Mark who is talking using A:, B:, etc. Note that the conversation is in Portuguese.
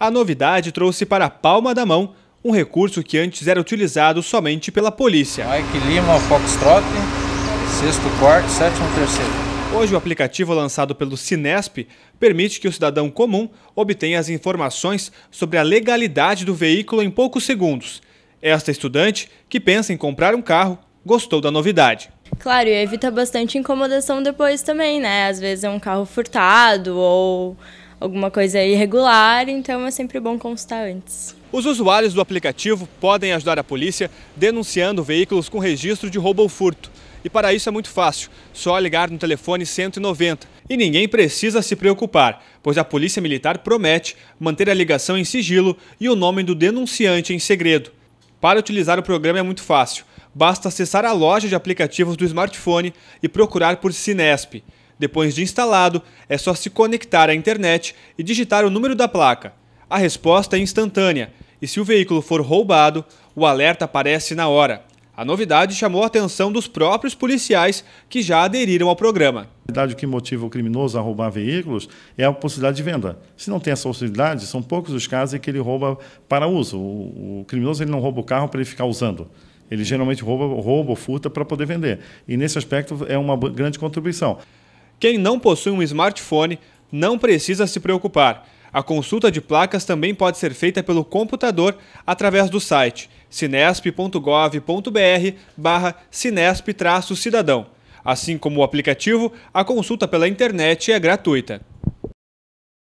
A: A novidade trouxe para a palma da mão um recurso que antes era utilizado somente pela polícia. Mike Lima, Foxtrot, sexto quarto, sétimo terceiro. Hoje o aplicativo lançado pelo Sinesp permite que o cidadão comum obtenha as informações sobre a legalidade do veículo em poucos segundos. Esta estudante, que pensa em comprar um carro, gostou da novidade.
B: Claro, e evita bastante incomodação depois também, né? Às vezes é um carro furtado ou alguma coisa irregular, então é sempre bom constar antes.
A: Os usuários do aplicativo podem ajudar a polícia denunciando veículos com registro de roubo ou furto. E para isso é muito fácil, só ligar no telefone 190. E ninguém precisa se preocupar, pois a Polícia Militar promete manter a ligação em sigilo e o nome do denunciante em segredo. Para utilizar o programa é muito fácil, basta acessar a loja de aplicativos do smartphone e procurar por Sinesp. Depois de instalado, é só se conectar à internet e digitar o número da placa. A resposta é instantânea e, se o veículo for roubado, o alerta aparece na hora. A novidade
C: chamou a atenção dos próprios policiais que já aderiram ao programa. A novidade que motiva o criminoso a roubar veículos é a possibilidade de venda. Se não tem essa possibilidade, são poucos os casos em que ele rouba para uso. O, criminoso ele não rouba o carro para ele ficar usando. Ele geralmente rouba, rouba ou furta para poder vender. E nesse aspecto é uma grande contribuição. Quem não possui um smartphone não precisa se preocupar. A consulta
A: de placas também pode ser feita pelo computador através do site sinesp.gov.br barra sinesp-cidadão. Assim como o aplicativo, a consulta pela internet é gratuita.